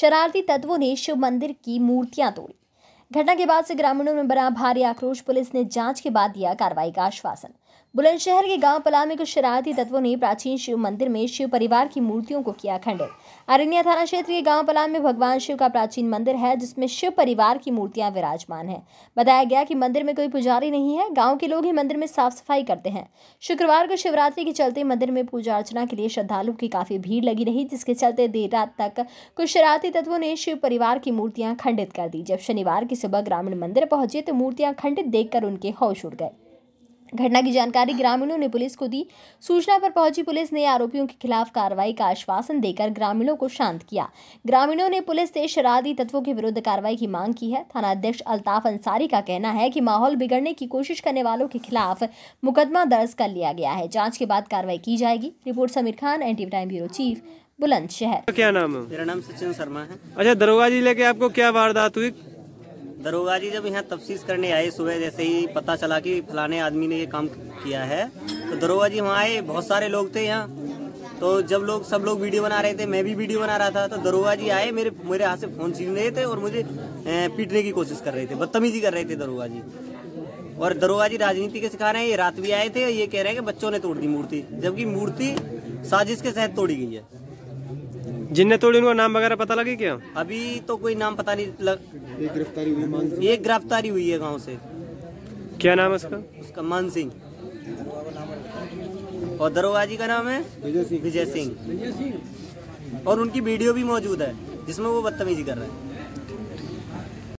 शरारती तत्वों ने शिव मंदिर की मूर्तियां तोड़ी घटना के बाद से ग्रामीणों में बना भारी आक्रोश पुलिस ने जांच के बाद दिया कार्रवाई का आश्वासन बुलंदशहर के गांव पला में कुछ शरारती तत्वों ने प्राचीन शिव मंदिर में शिव परिवार की मूर्तियों को किया खंडित अरण्या थाना क्षेत्र के गांव पला में भगवान शिव का प्राचीन मंदिर है जिसमें शिव परिवार की मूर्तियां विराजमान हैं बताया गया कि मंदिर में कोई पुजारी नहीं है गांव के लोग ही मंदिर में साफ सफाई करते हैं शुक्रवार को शिवरात्रि के चलते मंदिर में पूजा अर्चना के लिए श्रद्धालुओं की काफी भीड़ लगी रही जिसके चलते देर रात तक कुछ शरारती तत्वों ने शिव परिवार की मूर्तियां खंडित कर दी जब शनिवार की सुबह ग्रामीण मंदिर पहुंचे तो मूर्तियां खंडित देखकर उनके होश उड़ गए घटना की जानकारी ग्रामीणों ने पुलिस को दी सूचना पर पहुंची पुलिस ने आरोपियों के खिलाफ कार्रवाई का आश्वासन देकर ग्रामीणों को शांत किया ग्रामीणों ने पुलिस से शरारती तत्वों के विरुद्ध कार्रवाई की मांग की है थाना अध्यक्ष अल्ताफ अंसारी का कहना है कि माहौल बिगड़ने की कोशिश करने वालों के खिलाफ मुकदमा दर्ज कर लिया गया है जाँच के बाद कार्रवाई की जाएगी report Sameer Khan N time bureau chief Bulandshahr क्या नाम है मेरा नाम सचिन शर्मा है अच्छा दरोगा जी लेके आपको क्या वारदात हुई दरोगा जी जब यहाँ तफ्सीस करने आए सुबह जैसे ही पता चला कि फलाने आदमी ने ये काम किया है तो दरोगा जी वहाँ आए बहुत सारे लोग थे यहाँ तो जब लोग सब लोग वीडियो बना रहे थे मैं भी वीडियो बना रहा था तो दरोगा जी आए मेरे मेरे हाथ से फोन छीन रहे थे और मुझे पीटने की कोशिश कर रहे थे बदतमीजी कर रहे थे दरोगा जी और दरोगा जी राजनीति के सिखा रहे हैं ये रात भी आए थे और ये कह रहे हैं कि बच्चों ने तोड़ दी मूर्ति जबकि मूर्ति साजिश के तहत तोड़ी गई है जिनने तोड़ी उनका नाम वगैरह पता लगे क्या अभी तो कोई नाम पता नहीं लग एक गिरफ्तारी हुई एक गिरफ्तारी हुई है गाँव से क्या नाम है उसका उसका मान सिंह और दरोगा जी का नाम है विजय सिंह विजय सिंह और उनकी वीडियो भी मौजूद है जिसमें वो बदतमीजी कर रहे हैं